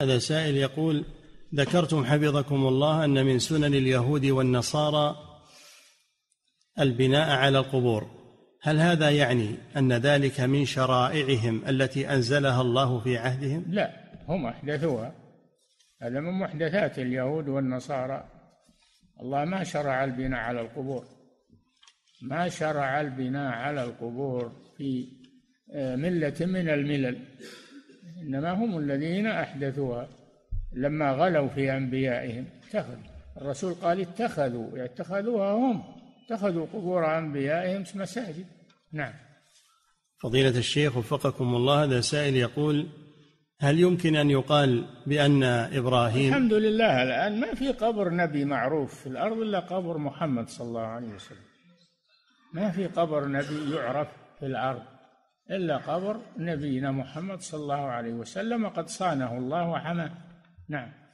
هذا سائل يقول ذكرتم حفظكم الله أن من سنن اليهود والنصارى البناء على القبور هل هذا يعني أن ذلك من شرائعهم التي أنزلها الله في عهدهم؟ لا هم أحدثوها هذا من محدثات اليهود والنصارى الله ما شرع البناء على القبور ما شرع البناء على القبور في آه، ملة من الملل إنما هم الذين أحدثوها لما غلوا في أنبيائهم اتخذوا الرسول قال اتخذوا يعني اتخذوها هم اتخذوا قبور أنبيائهم مساجد نعم فضيلة الشيخ وفقكم الله هذا سائل يقول هل يمكن أن يقال بأن إبراهيم الحمد لله الآن ما في قبر نبي معروف في الأرض إلا قبر محمد صلى الله عليه وسلم ما في قبر نبي يعرف في الأرض إلا قبر نبينا محمد صلى الله عليه وسلم قد صانه الله وحماه نعم